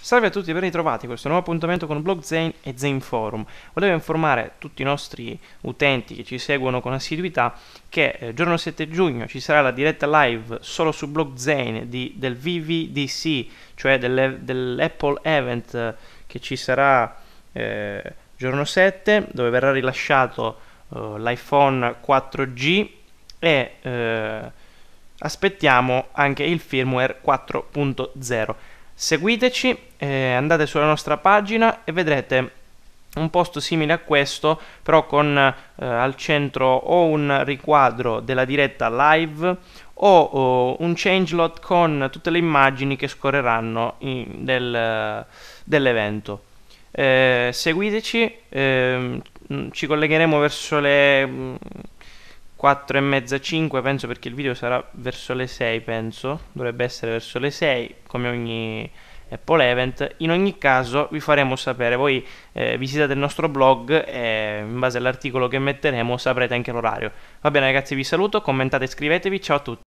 Salve a tutti e ben ritrovati in questo nuovo appuntamento con BlogZane e Zane Forum. Volevo informare tutti i nostri utenti che ci seguono con assiduità che eh, giorno 7 giugno ci sarà la diretta live solo su BlogZane di, del VVDC, cioè delle, dell'Apple Event eh, che ci sarà eh, giorno 7, dove verrà rilasciato eh, l'iPhone 4G e eh, aspettiamo anche il firmware 4.0. Seguiteci, eh, andate sulla nostra pagina e vedrete un posto simile a questo, però con eh, al centro o un riquadro della diretta live o, o un changelot con tutte le immagini che scorreranno in, del, dell'evento. Eh, seguiteci, ehm, ci collegheremo verso le 4 e mezza 5 penso perché il video sarà verso le 6 penso dovrebbe essere verso le 6 come ogni Apple Event in ogni caso vi faremo sapere voi eh, visitate il nostro blog e in base all'articolo che metteremo saprete anche l'orario va bene ragazzi vi saluto commentate iscrivetevi ciao a tutti